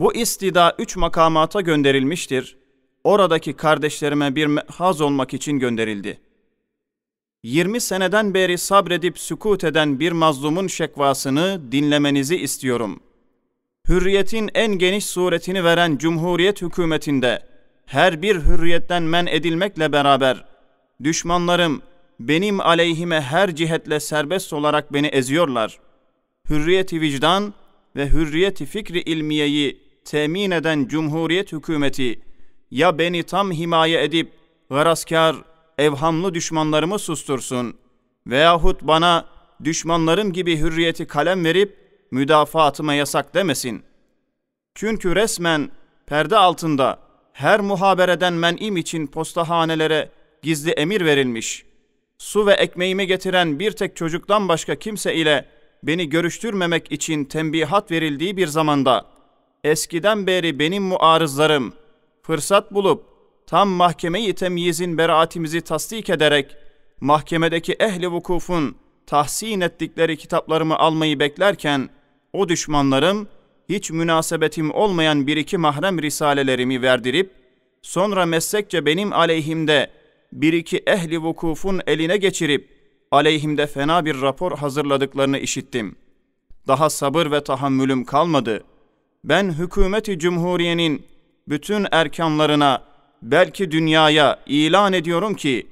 Bu istida üç makamata gönderilmiştir. Oradaki kardeşlerime bir haz olmak için gönderildi. 20 seneden beri sabredip sükut eden bir mazlumun şekvasını dinlemenizi istiyorum. Hürriyetin en geniş suretini veren Cumhuriyet hükümetinde her bir hürriyetten men edilmekle beraber düşmanlarım benim aleyhime her cihetle serbest olarak beni eziyorlar. Hürriyeti vicdan ve hürriyeti fikri ilmiyeyi temin eden Cumhuriyet hükümeti ya beni tam himaye edip garaskar, evhamlı düşmanlarımı sustursun veyahut bana düşmanlarım gibi hürriyeti kalem verip müdafaatıma yasak demesin. Çünkü resmen perde altında her muhabereden men'im için postahanelere gizli emir verilmiş. Su ve ekmeğimi getiren bir tek çocuktan başka kimse ile beni görüştürmemek için tembihat verildiği bir zamanda eskiden beri benim muarızlarım fırsat bulup tam mahkemeyi temyizin beraatimizi tasdik ederek mahkemedeki ehli vukufun tahsin ettikleri kitaplarımı almayı beklerken o düşmanlarım hiç münasebetim olmayan bir iki mahrem risalelerimi verdirip sonra meslekçe benim aleyhimde bir iki ehli vukufun eline geçirip aleyhimde fena bir rapor hazırladıklarını işittim. Daha sabır ve tahammülüm kalmadı.'' ben hükümeti cumhuriyenin bütün erkanlarına belki dünyaya ilan ediyorum ki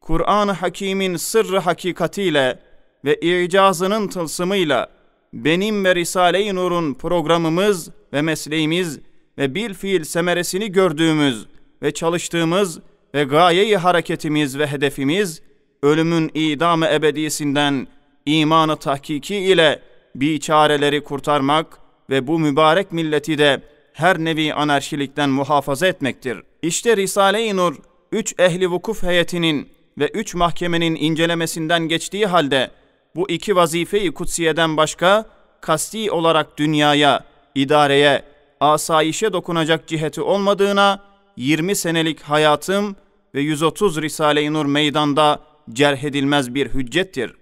Kur'an-ı Hakîm'in sırrı hakikatiyle ve icazının tılsımıyla benim ve Risale-i Nur'un programımız ve mesleğimiz ve bil fiil semeresini gördüğümüz ve çalıştığımız ve gayeyi hareketimiz ve hedefimiz ölümün idamı ebedisinden imanı tahkiki ile biçareleri kurtarmak ve bu mübarek milleti de her nevi anarşilikten muhafaza etmektir. İşte Risale-i Nur, üç ehli vukuf heyetinin ve üç mahkemenin incelemesinden geçtiği halde bu iki vazifeyi kutsiyeden başka kasti olarak dünyaya, idareye, asayişe dokunacak ciheti olmadığına 20 senelik hayatım ve 130 Risale-i Nur meydanda cerh edilmez bir hüccettir.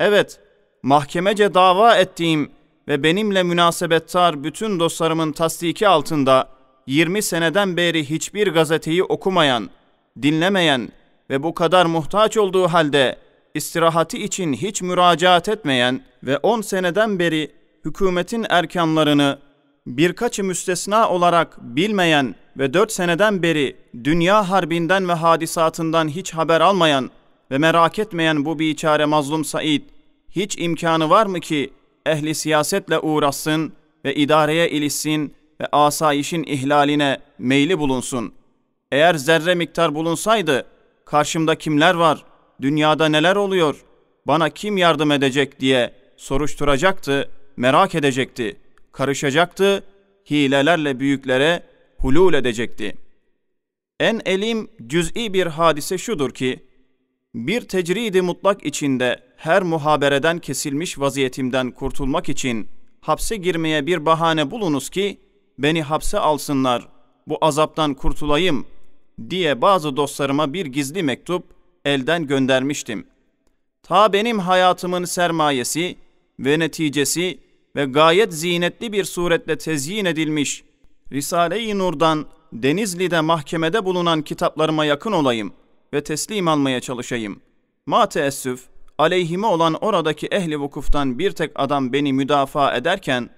Evet, mahkemece dava ettiğim ve benimle münasebettar bütün dostlarımın tasdiki altında 20 seneden beri hiçbir gazeteyi okumayan, dinlemeyen ve bu kadar muhtaç olduğu halde istirahati için hiç müracaat etmeyen ve 10 seneden beri hükümetin erkanlarını birkaçı müstesna olarak bilmeyen ve 4 seneden beri dünya harbinden ve hadisatından hiç haber almayan ve merak etmeyen bu biçare mazlum Said, hiç imkanı var mı ki ehli siyasetle uğraşsın ve idareye ilişsin ve asayişin ihlaline meyli bulunsun. Eğer zerre miktar bulunsaydı, karşımda kimler var, dünyada neler oluyor, bana kim yardım edecek diye soruşturacaktı, merak edecekti, karışacaktı, hilelerle büyüklere hulul edecekti. En elim cüz'i bir hadise şudur ki, bir tecridi mutlak içinde her muhabereden kesilmiş vaziyetimden kurtulmak için hapse girmeye bir bahane bulunuz ki beni hapse alsınlar, bu azaptan kurtulayım diye bazı dostlarıma bir gizli mektup elden göndermiştim. Ta benim hayatımın sermayesi ve neticesi ve gayet zinetli bir suretle tezyin edilmiş Risale-i Nur'dan Denizli'de mahkemede bulunan kitaplarıma yakın olayım.'' ve teslim almaya çalışayım. Ma teessüf, aleyhime olan oradaki ehli vukuftan bir tek adam beni müdafaa ederken,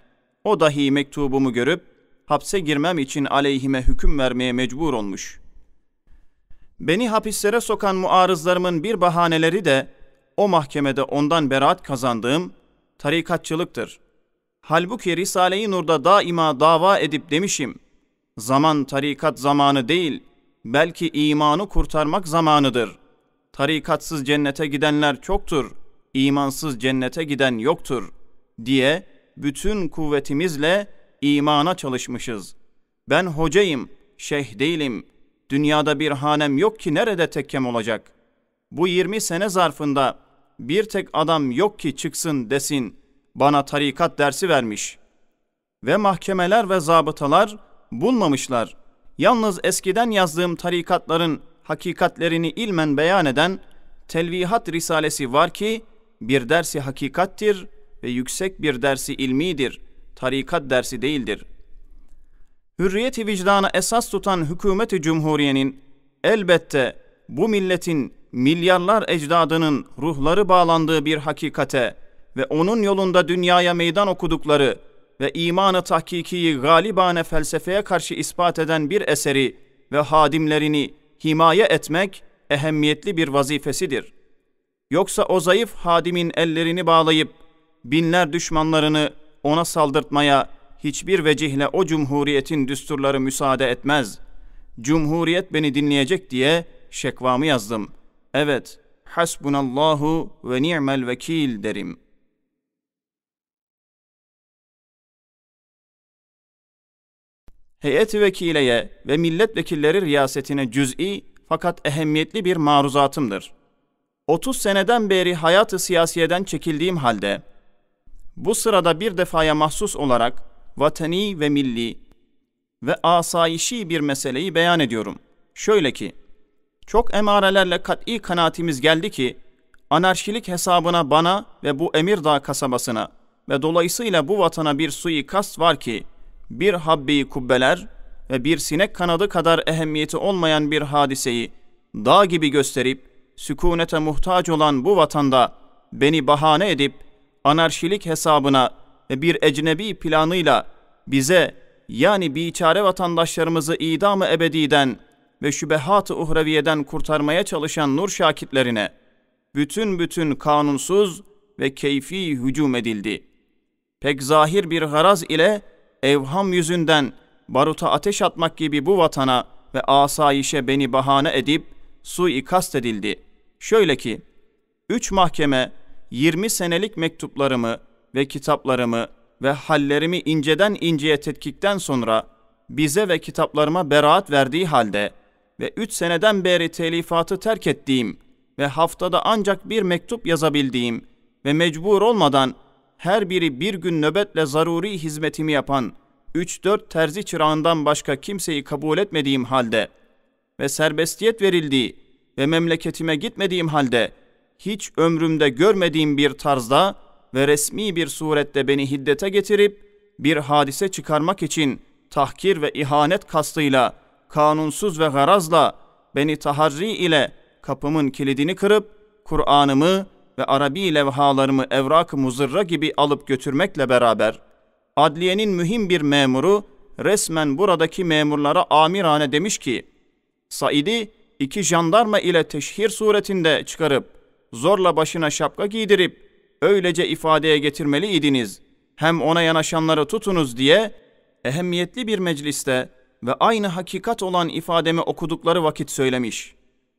o dahi mektubumu görüp, hapse girmem için aleyhime hüküm vermeye mecbur olmuş. Beni hapislere sokan muarızlarımın bir bahaneleri de, o mahkemede ondan beraat kazandığım tarikatçılıktır. Halbuki Risale-i Nur'da daima dava edip demişim, zaman tarikat zamanı değil, belki imanı kurtarmak zamanıdır. Tarikatsız cennete gidenler çoktur, imansız cennete giden yoktur diye bütün kuvvetimizle imana çalışmışız. Ben hocayım, şeyh değilim. Dünyada bir hanem yok ki nerede tekkem olacak? Bu 20 sene zarfında bir tek adam yok ki çıksın desin bana tarikat dersi vermiş. Ve mahkemeler ve zabıtalar bulmamışlar yalnız eskiden yazdığım tarikatların hakikatlerini ilmen beyan eden Telvihat Risalesi var ki bir dersi hakikattir ve yüksek bir dersi ilmidir, tarikat dersi değildir. Hürriyeti vicdana esas tutan hükümeti cumhuriyenin elbette bu milletin milyarlar ecdadının ruhları bağlandığı bir hakikate ve onun yolunda dünyaya meydan okudukları ve imanı tahkikiyi galibane felsefeye karşı ispat eden bir eseri ve hadimlerini himaye etmek ehemmiyetli bir vazifesidir. Yoksa o zayıf hadimin ellerini bağlayıp binler düşmanlarını ona saldırtmaya hiçbir vecihle o cumhuriyetin düsturları müsaade etmez. Cumhuriyet beni dinleyecek diye şekvamı yazdım. Evet, hasbunallahu ve ni'mel vekil derim.'' heyet vekileye ve milletvekilleri riyasetine cüz'i fakat ehemmiyetli bir maruzatımdır. 30 seneden beri hayatı siyasiyeden çekildiğim halde bu sırada bir defaya mahsus olarak vatani ve milli ve asayişi bir meseleyi beyan ediyorum. Şöyle ki, çok emarelerle kat'i kanaatimiz geldi ki, anarşilik hesabına bana ve bu Emirdağ kasabasına ve dolayısıyla bu vatana bir suikast var ki, bir habbeyi kubbeler ve bir sinek kanadı kadar ehemmiyeti olmayan bir hadiseyi dağ gibi gösterip sükunete muhtaç olan bu vatanda beni bahane edip anarşilik hesabına ve bir ecnebi planıyla bize yani biçare vatandaşlarımızı idamı ebediden ve şübehat-ı uhreviyeden kurtarmaya çalışan nur şakitlerine bütün bütün kanunsuz ve keyfi hücum edildi. Pek zahir bir garaz ile evham yüzünden baruta ateş atmak gibi bu vatana ve asayişe beni bahane edip suikast edildi. Şöyle ki, üç mahkeme 20 senelik mektuplarımı ve kitaplarımı ve hallerimi inceden inceye tetkikten sonra bize ve kitaplarıma beraat verdiği halde ve üç seneden beri telifatı terk ettiğim ve haftada ancak bir mektup yazabildiğim ve mecbur olmadan her biri bir gün nöbetle zaruri hizmetimi yapan 3-4 terzi çırağından başka kimseyi kabul etmediğim halde ve serbestiyet verildiği ve memleketime gitmediğim halde hiç ömrümde görmediğim bir tarzda ve resmi bir surette beni hiddete getirip bir hadise çıkarmak için tahkir ve ihanet kastıyla kanunsuz ve garazla beni taharri ile kapımın kilidini kırıp Kur'an'ımı ve Arabi levhalarımı evrak-ı muzırra gibi alıp götürmekle beraber adliyenin mühim bir memuru resmen buradaki memurlara amirane demiş ki Said'i iki jandarma ile teşhir suretinde çıkarıp zorla başına şapka giydirip öylece ifadeye getirmeliydiniz. Hem ona yanaşanları tutunuz diye ehemmiyetli bir mecliste ve aynı hakikat olan ifademi okudukları vakit söylemiş.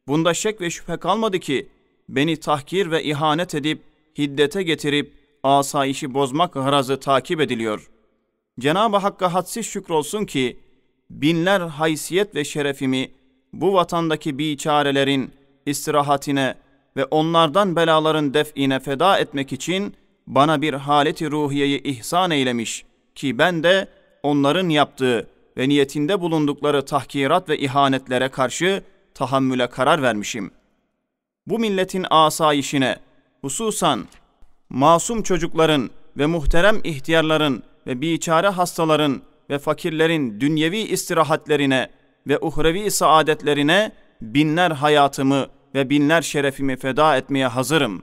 Bunda şek ve şüphe kalmadı ki beni tahkir ve ihanet edip hiddete getirip asayişi bozmak harazı takip ediliyor. Cenab-ı Hakk'a hadsiz şükrolsun ki binler haysiyet ve şerefimi bu vatandaki biçarelerin istirahatine ve onlardan belaların def'ine feda etmek için bana bir haleti ruhiyeyi ihsan eylemiş ki ben de onların yaptığı ve niyetinde bulundukları tahkirat ve ihanetlere karşı tahammüle karar vermişim.'' bu milletin asayişine, hususan masum çocukların ve muhterem ihtiyarların ve biçare hastaların ve fakirlerin dünyevi istirahatlerine ve uhrevi saadetlerine binler hayatımı ve binler şerefimi feda etmeye hazırım.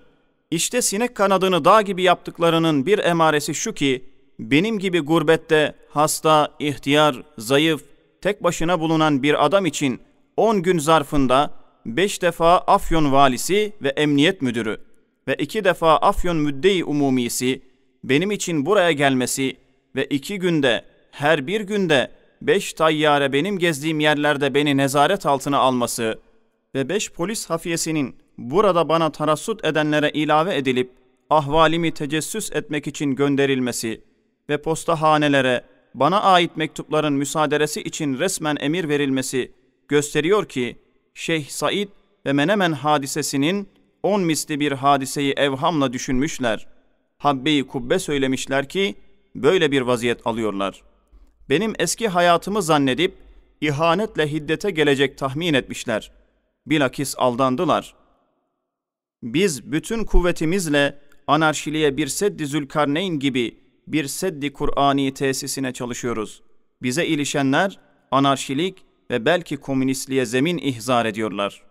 İşte sinek kanadını dağ gibi yaptıklarının bir emaresi şu ki, benim gibi gurbette, hasta, ihtiyar, zayıf, tek başına bulunan bir adam için 10 gün zarfında 5 defa Afyon valisi ve emniyet müdürü ve 2 defa Afyon müddeyi umumisi benim için buraya gelmesi ve 2 günde her bir günde 5 tayyare benim gezdiğim yerlerde beni nezaret altına alması ve 5 polis hafiyesinin burada bana tarassut edenlere ilave edilip ahvalimi tecessüs etmek için gönderilmesi ve postahanelere bana ait mektupların müsaderesi için resmen emir verilmesi gösteriyor ki Şeyh Said ve Menemen hadisesinin on misli bir hadiseyi evhamla düşünmüşler. Habbeyi kubbe söylemişler ki böyle bir vaziyet alıyorlar. Benim eski hayatımı zannedip ihanetle hiddete gelecek tahmin etmişler. Bilakis aldandılar. Biz bütün kuvvetimizle anarşiliğe bir seddi zülkarneyn gibi bir seddi Kur'ani tesisine çalışıyoruz. Bize ilişenler anarşilik ve belki komünistliğe zemin ihzar ediyorlar.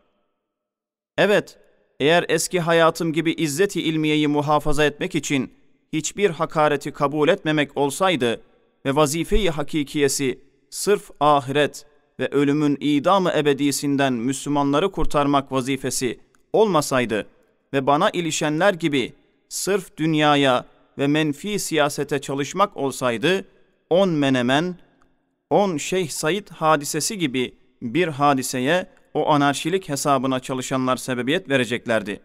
Evet, eğer eski hayatım gibi izzeti ilmiyeyi muhafaza etmek için hiçbir hakareti kabul etmemek olsaydı ve vazife-i hakikiyesi sırf ahiret ve ölümün idamı ebedisinden Müslümanları kurtarmak vazifesi olmasaydı ve bana ilişenler gibi sırf dünyaya ve menfi siyasete çalışmak olsaydı, on menemen 10 Şeyh Said hadisesi gibi bir hadiseye o anarşilik hesabına çalışanlar sebebiyet vereceklerdi.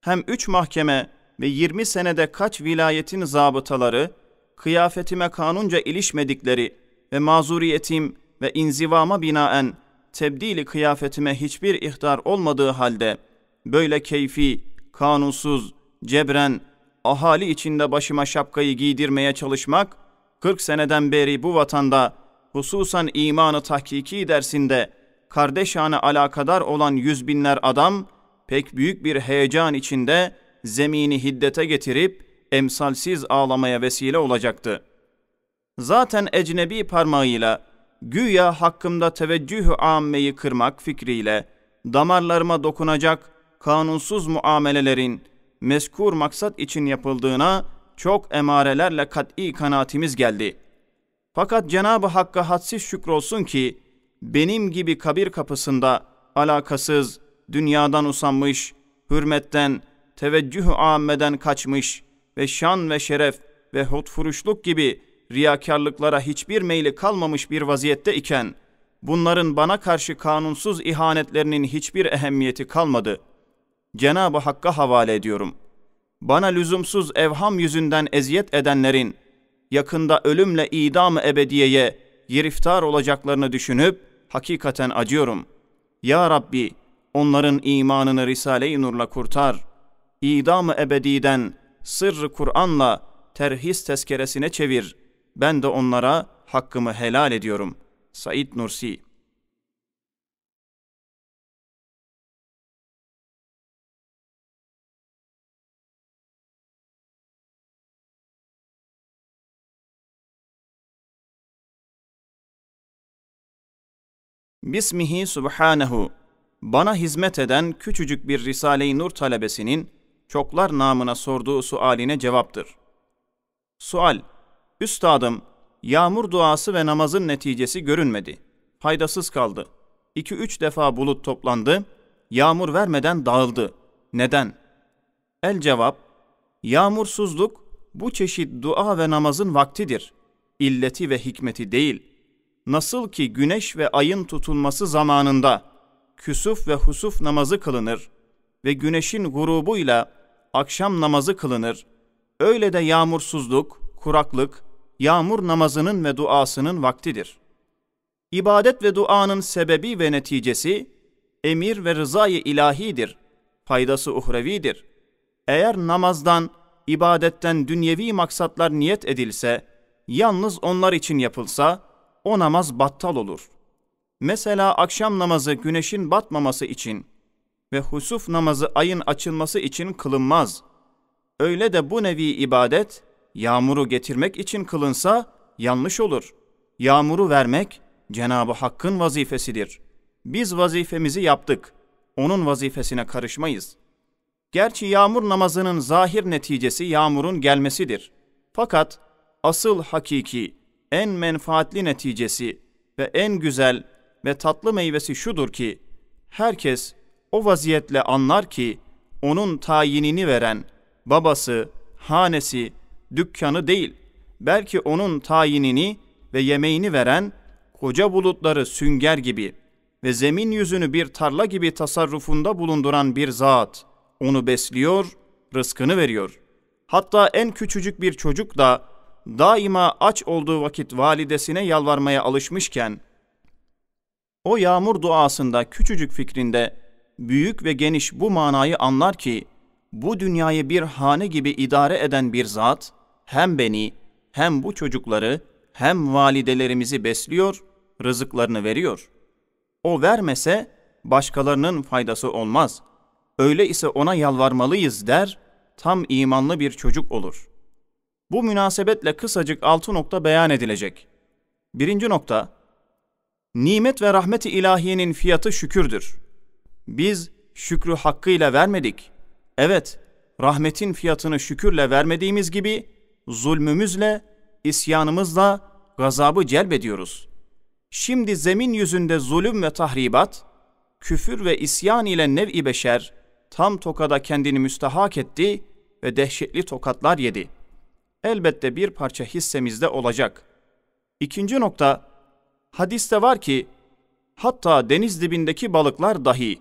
Hem üç mahkeme ve 20 senede kaç vilayetin zabıtaları kıyafetime kanunca ilişmedikleri ve mazuriyetim ve inzivama binaen tebdili kıyafetime hiçbir ihtar olmadığı halde böyle keyfi, kanunsuz, cebren ahali içinde başıma şapkayı giydirmeye çalışmak 40 seneden beri bu vatanda hususan imanı tahkiki dersinde kardeşane alakadar olan yüz binler adam pek büyük bir heyecan içinde zemini hiddete getirip emsalsiz ağlamaya vesile olacaktı. Zaten ecnebi parmağıyla güya hakkımda teveccühü ammeyi kırmak fikriyle damarlarıma dokunacak kanunsuz muamelelerin meskur maksat için yapıldığına çok emarelerle kat'i kanaatimiz geldi.'' Fakat Cenab-ı Hakk'a hadsiz şükrolsun ki benim gibi kabir kapısında alakasız, dünyadan usanmış, hürmetten, teveccühü âmmeden kaçmış ve şan ve şeref ve hutfuruşluk gibi riyakarlıklara hiçbir meyli kalmamış bir vaziyette iken, bunların bana karşı kanunsuz ihanetlerinin hiçbir ehemmiyeti kalmadı. Cenab-ı Hakk'a havale ediyorum. Bana lüzumsuz evham yüzünden eziyet edenlerin, yakında ölümle idam-ı ebediyeye giriftar olacaklarını düşünüp hakikaten acıyorum. Ya Rabbi onların imanını Risale-i Nur'la kurtar. İdam-ı ebediden sırrı Kur'an'la terhis tezkeresine çevir. Ben de onlara hakkımı helal ediyorum. Said Nursi Bismihi Subhanahu. bana hizmet eden küçücük bir Risale-i Nur talebesinin çoklar namına sorduğu sualine cevaptır. Sual Üstadım, yağmur duası ve namazın neticesi görünmedi. Faydasız kaldı. 2-3 defa bulut toplandı, yağmur vermeden dağıldı. Neden? El cevap, yağmursuzluk bu çeşit dua ve namazın vaktidir. İlleti ve hikmeti değil.'' nasıl ki güneş ve ayın tutulması zamanında küsuf ve husuf namazı kılınır ve güneşin grubuyla akşam namazı kılınır. Öyle de yağmursuzluk, kuraklık, yağmur namazının ve duasının vaktidir. İbadet ve duanın sebebi ve neticesi emir ve rızayı ilahidir. Faydası uhrevidir. Eğer namazdan, ibadetten dünyevi maksatlar niyet edilse, yalnız onlar için yapılsa, o namaz battal olur. Mesela akşam namazı güneşin batmaması için ve husuf namazı ayın açılması için kılınmaz. Öyle de bu nevi ibadet yağmuru getirmek için kılınsa yanlış olur. Yağmuru vermek Cenab-ı Hakk'ın vazifesidir. Biz vazifemizi yaptık. Onun vazifesine karışmayız. Gerçi yağmur namazının zahir neticesi yağmurun gelmesidir. Fakat asıl hakiki en menfaatli neticesi ve en güzel ve tatlı meyvesi şudur ki, herkes o vaziyetle anlar ki, onun tayinini veren babası, hanesi, dükkanı değil, belki onun tayinini ve yemeğini veren koca bulutları sünger gibi ve zemin yüzünü bir tarla gibi tasarrufunda bulunduran bir zat, onu besliyor, rızkını veriyor. Hatta en küçücük bir çocuk da daima aç olduğu vakit validesine yalvarmaya alışmışken, o yağmur duasında küçücük fikrinde büyük ve geniş bu manayı anlar ki, bu dünyayı bir hane gibi idare eden bir zat, hem beni, hem bu çocukları, hem validelerimizi besliyor, rızıklarını veriyor. O vermese başkalarının faydası olmaz. Öyle ise ona yalvarmalıyız der, tam imanlı bir çocuk olur.'' Bu münasebetle kısacık altı nokta beyan edilecek. Birinci nokta, nimet ve rahmeti ilahiyenin fiyatı şükürdür. Biz şükrü hakkıyla vermedik. Evet, rahmetin fiyatını şükürle vermediğimiz gibi zulmümüzle, isyanımızla gazabı celbediyoruz. Şimdi zemin yüzünde zulüm ve tahribat, küfür ve isyan ile nev-i beşer tam tokada kendini müstahak etti ve dehşetli tokatlar yedi.'' elbette bir parça hissemizde olacak. İkinci nokta, hadiste var ki, hatta deniz dibindeki balıklar dahi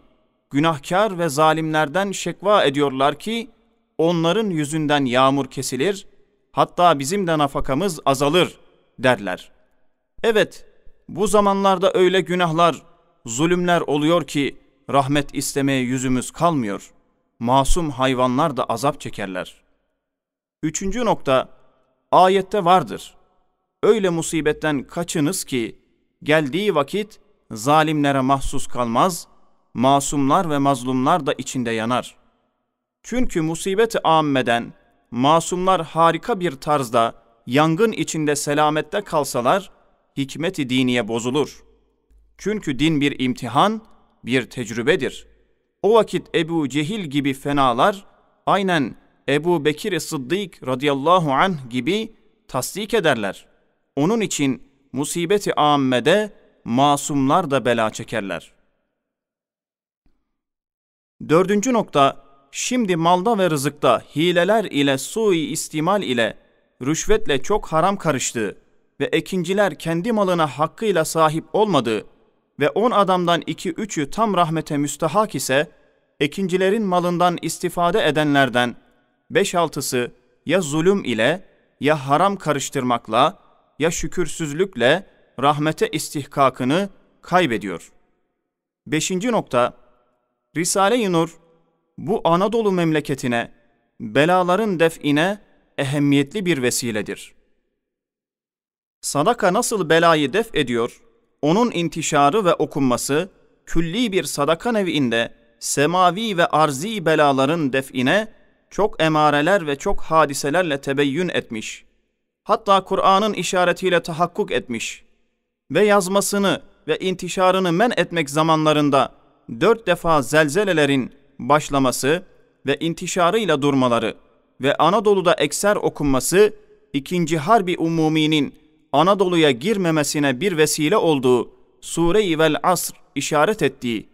günahkar ve zalimlerden şekva ediyorlar ki, onların yüzünden yağmur kesilir, hatta bizim de nafakamız azalır derler. Evet, bu zamanlarda öyle günahlar, zulümler oluyor ki rahmet istemeye yüzümüz kalmıyor. Masum hayvanlar da azap çekerler.'' Üçüncü nokta ayette vardır. Öyle musibetten kaçınız ki geldiği vakit zalimlere mahsus kalmaz, masumlar ve mazlumlar da içinde yanar. Çünkü musibeti ammeden masumlar harika bir tarzda yangın içinde selamette kalsalar hikmeti diniye bozulur. Çünkü din bir imtihan, bir tecrübedir. O vakit Ebu Cehil gibi fenalar aynen Ebu Bekir Sıddık radıyallahu anh gibi tasdik ederler. Onun için musibeti ammede masumlar da bela çekerler. Dördüncü nokta, şimdi malda ve rızıkta hileler ile sui istimal ile rüşvetle çok haram karıştı ve ekinciler kendi malına hakkıyla sahip olmadı ve on adamdan iki üçü tam rahmete müstahak ise, ekincilerin malından istifade edenlerden beş altısı ya zulüm ile ya haram karıştırmakla ya şükürsüzlükle rahmete istihkakını kaybediyor. Beşinci nokta, Risale-i Nur, bu Anadolu memleketine, belaların def'ine ehemmiyetli bir vesiledir. Sadaka nasıl belayı def ediyor, onun intişarı ve okunması, külli bir sadaka nevinde semavi ve arzi belaların def'ine çok emareler ve çok hadiselerle tebeyyün etmiş. Hatta Kur'an'ın işaretiyle tahakkuk etmiş. Ve yazmasını ve intişarını men etmek zamanlarında dört defa zelzelelerin başlaması ve intişarıyla durmaları ve Anadolu'da ekser okunması ikinci Harbi Umumi'nin Anadolu'ya girmemesine bir vesile olduğu Sure-i Vel Asr işaret ettiği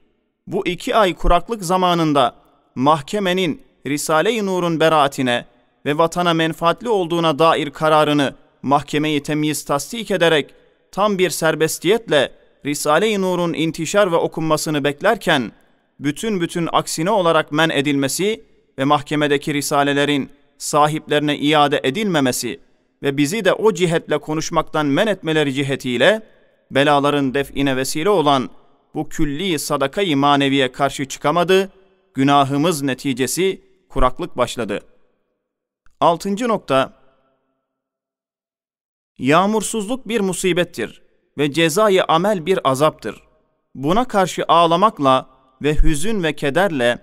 bu iki ay kuraklık zamanında mahkemenin Risale-i Nur'un beraatine ve vatana menfaatli olduğuna dair kararını mahkemeyi temyiz tasdik ederek tam bir serbestiyetle Risale-i Nur'un intişar ve okunmasını beklerken bütün bütün aksine olarak men edilmesi ve mahkemedeki risalelerin sahiplerine iade edilmemesi ve bizi de o cihetle konuşmaktan men etmeleri cihetiyle belaların define vesile olan bu külli sadakayı maneviye karşı çıkamadı, günahımız neticesi kuraklık başladı. Altıncı nokta Yağmursuzluk bir musibettir ve cezayı amel bir azaptır. Buna karşı ağlamakla ve hüzün ve kederle,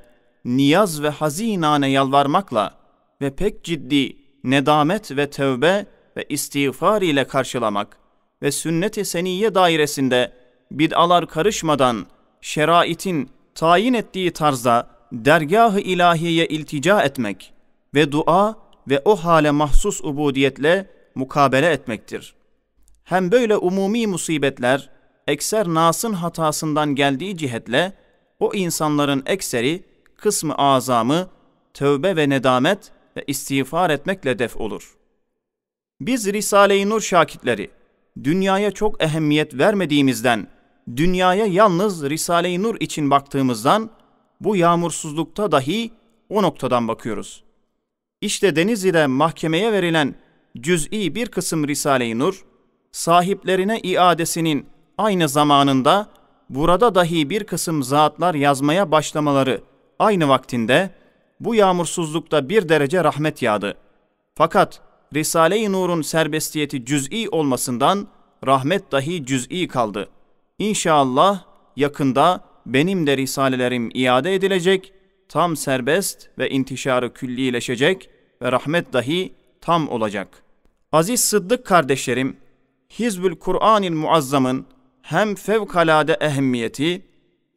niyaz ve hazinane yalvarmakla ve pek ciddi nedamet ve tövbe ve istiğfar ile karşılamak ve sünnet-i seniyye dairesinde bid'alar karışmadan şeraitin tayin ettiği tarzda dergah-ı ilahiyeye iltica etmek ve dua ve o hale mahsus ubudiyetle mukabele etmektir. Hem böyle umumi musibetler ekser nasın hatasından geldiği cihetle o insanların ekseri kısmı azamı tövbe ve nedamet ve istiğfar etmekle def olur. Biz Risale-i Nur şakitleri dünyaya çok ehemmiyet vermediğimizden, dünyaya yalnız Risale-i Nur için baktığımızdan bu yağmursuzlukta dahi o noktadan bakıyoruz. İşte Deniz ile mahkemeye verilen cüz'i bir kısım Risale-i Nur, sahiplerine iadesinin aynı zamanında burada dahi bir kısım zatlar yazmaya başlamaları aynı vaktinde bu yağmursuzlukta bir derece rahmet yağdı. Fakat Risale-i Nur'un serbestiyeti cüz'i olmasından rahmet dahi cüz'i kaldı. İnşallah yakında benim de risalelerim iade edilecek, tam serbest ve intişarı küllileşecek ve rahmet dahi tam olacak. Aziz Sıddık kardeşlerim, Hizbül Kur'anil Muazzam'ın hem fevkalade ehemmiyeti,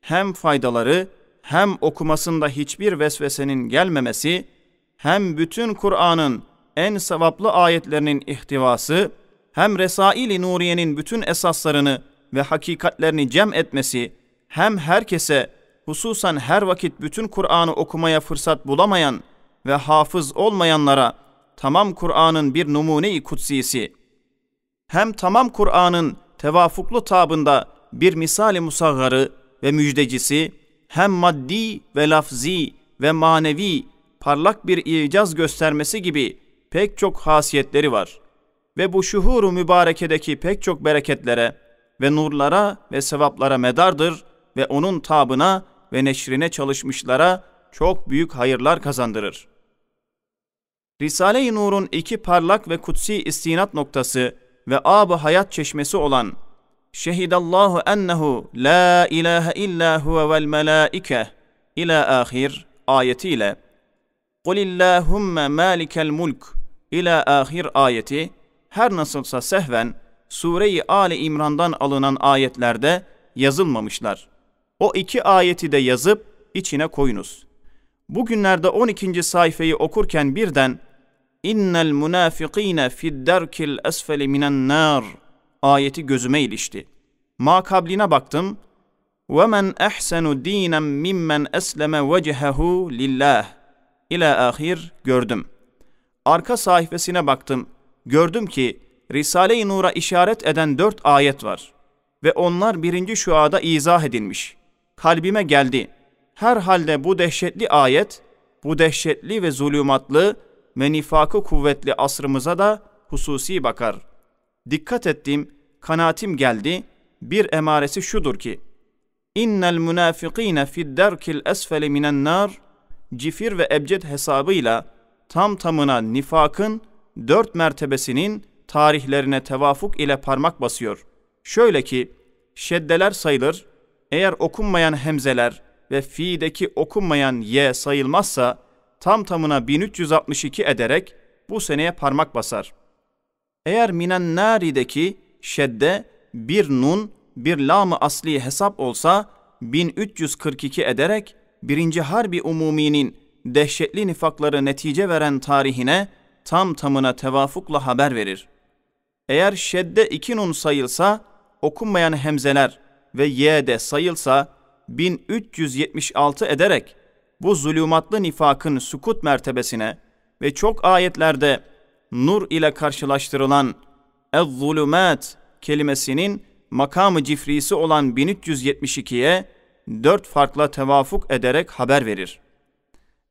hem faydaları, hem okumasında hiçbir vesvesenin gelmemesi, hem bütün Kur'an'ın en sevaplı ayetlerinin ihtivası, hem Resail-i Nuriye'nin bütün esaslarını ve hakikatlerini cem etmesi hem herkese hususan her vakit bütün Kur'an'ı okumaya fırsat bulamayan ve hafız olmayanlara tamam Kur'an'ın bir numune-i kutsisi, hem tamam Kur'an'ın tevafuklu tabında bir misali musaggarı ve müjdecisi, hem maddi ve lafzi ve manevi parlak bir icaz göstermesi gibi pek çok hasiyetleri var. Ve bu şuhuru mübarekedeki pek çok bereketlere ve nurlara ve sevaplara medardır ve onun tabına ve neşrine çalışmışlara çok büyük hayırlar kazandırır. Risale-i Nur'un iki parlak ve kutsi istinat noktası ve ab hayat çeşmesi olan Şehidallahu ennehu la ilahe illa huve vel melaike ila ahir ayetiyle Kulillahumme malikel mulk ila ahir ayeti her nasılsa sehven Sure-i Ali İmran'dan alınan ayetlerde yazılmamışlar.'' o iki ayeti de yazıp içine koyunuz. Bugünlerde 12. sayfayı okurken birden innel munafikine fid derkil esfeli minen nar ayeti gözüme ilişti. Makabline baktım. Ve men ehsenu dinen mimmen esleme vecehehu lillah ila ahir gördüm. Arka sayfasına baktım. Gördüm ki Risale-i Nur'a işaret eden dört ayet var ve onlar birinci şuada izah edilmiş kalbime geldi. Herhalde bu dehşetli ayet, bu dehşetli ve zulümatlı ve nifakı kuvvetli asrımıza da hususi bakar. Dikkat ettim, kanaatim geldi. Bir emaresi şudur ki, İnnel münafikine fid derkil esfeli minen nar, cifir ve ebced hesabıyla tam tamına nifakın dört mertebesinin tarihlerine tevafuk ile parmak basıyor. Şöyle ki, şeddeler sayılır, eğer okunmayan hemzeler ve fi'deki okunmayan ye sayılmazsa tam tamına 1362 ederek bu seneye parmak basar. Eğer minen nari'deki şedde bir nun bir lam-ı asli hesap olsa 1342 ederek birinci harbi umuminin dehşetli nifakları netice veren tarihine tam tamına tevafukla haber verir. Eğer şedde iki nun sayılsa okunmayan hemzeler ve Y de sayılsa 1376 ederek bu zulümatlı nifakın sukut mertebesine ve çok ayetlerde nur ile karşılaştırılan ez-zulümat kelimesinin makamı cifrisi olan 1372'ye dört farkla tevafuk ederek haber verir.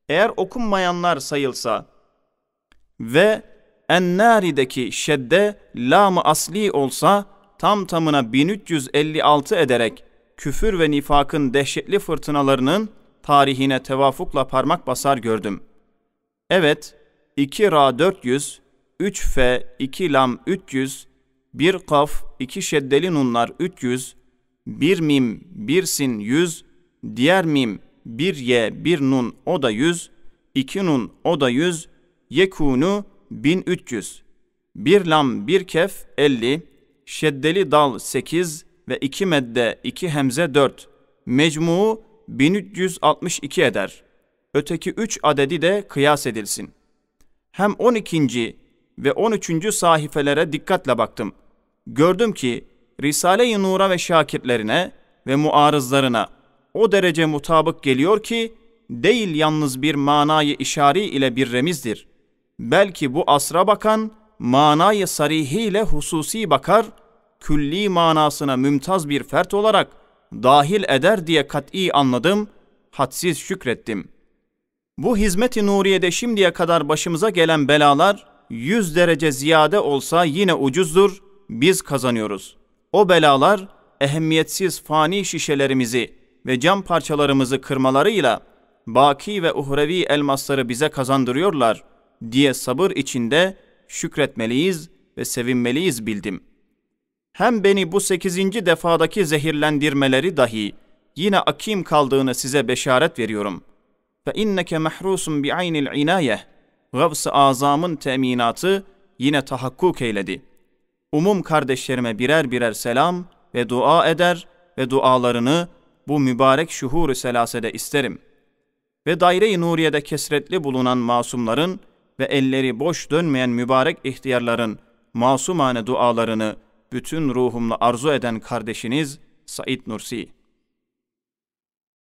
Eğer okunmayanlar sayılsa ve en Ennari'deki şedde lam asli olsa tam tamına 1356 ederek küfür ve nifakın dehşetli fırtınalarının tarihine tevafukla parmak basar gördüm. Evet, 2 Ra 400, 3 F, 2 Lam 300, 1 Kaf, 2 Şeddeli Nunlar 300, 1 Mim, 1 Sin 100, diğer Mim, 1 Ye, 1 Nun o da 100, 2 Nun o da 100, Yekunu 1300, 1 Lam, 1 Kef 50, şeddeli dal 8 ve 2 medde 2 hemze 4. Mecmu 1362 eder. Öteki 3 adedi de kıyas edilsin. Hem 12. ve 13. sahifelere dikkatle baktım. Gördüm ki Risale-i Nur'a ve şakirtlerine ve muarızlarına o derece mutabık geliyor ki değil yalnız bir manayı işari ile bir remizdir. Belki bu asra bakan manayı sarihiyle hususi bakar, külli manasına mümtaz bir fert olarak dahil eder diye kat'i anladım, hadsiz şükrettim. Bu hizmet-i nuriyede şimdiye kadar başımıza gelen belalar yüz derece ziyade olsa yine ucuzdur, biz kazanıyoruz. O belalar ehemmiyetsiz fani şişelerimizi ve cam parçalarımızı kırmalarıyla baki ve uhrevi elmasları bize kazandırıyorlar diye sabır içinde şükretmeliyiz ve sevinmeliyiz bildim. Hem beni bu sekizinci defadaki zehirlendirmeleri dahi yine akim kaldığını size beşaret veriyorum. Fe inneke mehrusun bi aynil inayeh, Gavs-ı azamın teminatı yine tahakkuk eyledi. Umum kardeşlerime birer birer selam ve dua eder ve dualarını bu mübarek şuhur-ü selasede isterim. Ve daire-i nuriyede kesretli bulunan masumların ve elleri boş dönmeyen mübarek ihtiyarların masumane dualarını bütün ruhumla arzu eden kardeşiniz Said Nursi.''